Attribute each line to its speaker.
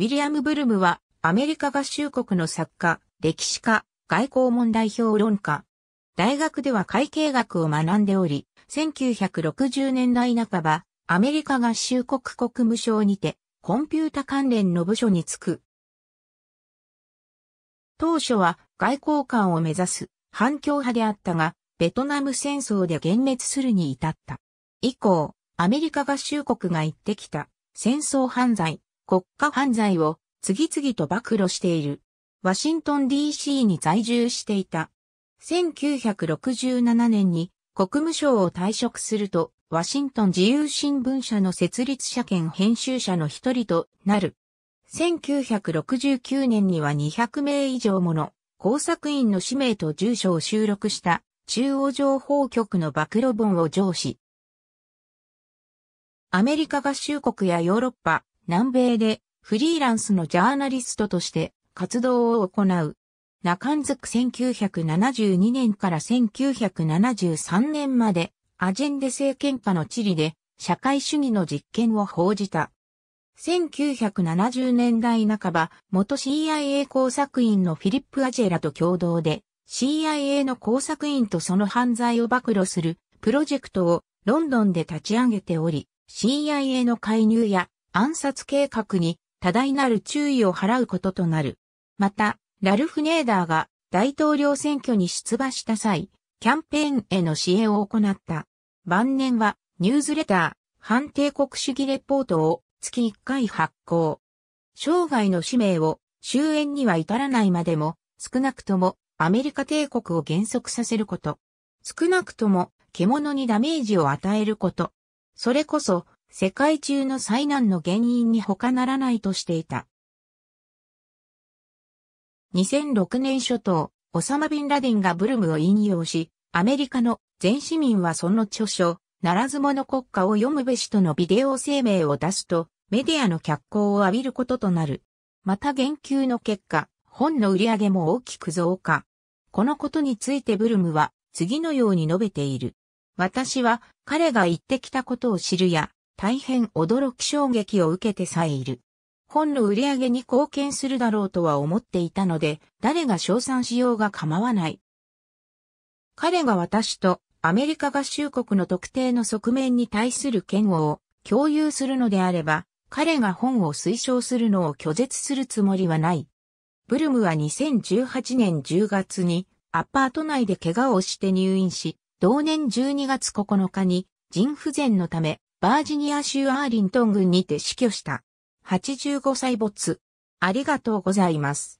Speaker 1: ウィリアム・ブルムは、アメリカ合衆国の作家、歴史家、外交問題評論家。大学では会計学を学んでおり、1960年代半ば、アメリカ合衆国国務省にて、コンピュータ関連の部署に就く。当初は外交官を目指す反共派であったが、ベトナム戦争で幻滅するに至った。以降、アメリカ合衆国が言ってきた戦争犯罪、国家犯罪を次々と暴露している。ワシントン DC に在住していた。1967年に国務省を退職すると、ワシントン自由新聞社の設立者兼編集者の一人となる。1969年には200名以上もの工作員の氏名と住所を収録した中央情報局の暴露本を上司。アメリカ合衆国やヨーロッパ、南米でフリーランスのジャーナリストとして活動を行う。ナカンズク1972年から1973年までアジェンデ政権下のチリで社会主義の実験を報じた。1970年代半ば、元 CIA 工作員のフィリップ・アジェラと共同で CIA の工作員とその犯罪を暴露するプロジェクトをロンドンで立ち上げており、CIA の介入や暗殺計画に多大なる注意を払うこととなる。また、ラルフ・ネーダーが大統領選挙に出馬した際、キャンペーンへの支援を行った。晩年はニュースレター、反帝国主義レポートを月1回発行。生涯の使命を終焉には至らないまでも、少なくともアメリカ帝国を減速させること。少なくとも獣にダメージを与えること。それこそ世界中の災難の原因に他ならないとしていた。2006年初頭、オサマ・ビンラディンがブルムを引用し、アメリカの全市民はその著書、ならず者国家を読むべしとのビデオ声明を出すと、メディアの脚光を浴びることとなる。また言及の結果、本の売り上げも大きく増加。このことについてブルムは次のように述べている。私は彼が言ってきたことを知るや、大変驚き衝撃を受けてさえいる。本の売り上げに貢献するだろうとは思っていたので、誰が賞賛しようが構わない。彼が私とアメリカ合衆国の特定の側面に対する嫌悪を共有するのであれば、彼が本を推奨するのを拒絶するつもりはない。ブルムは2018年10月にアパート内で怪我をして入院し、同年12月9日に腎不全のためバージニア州アーリントン郡にて死去した。85歳没。ありがとうございます。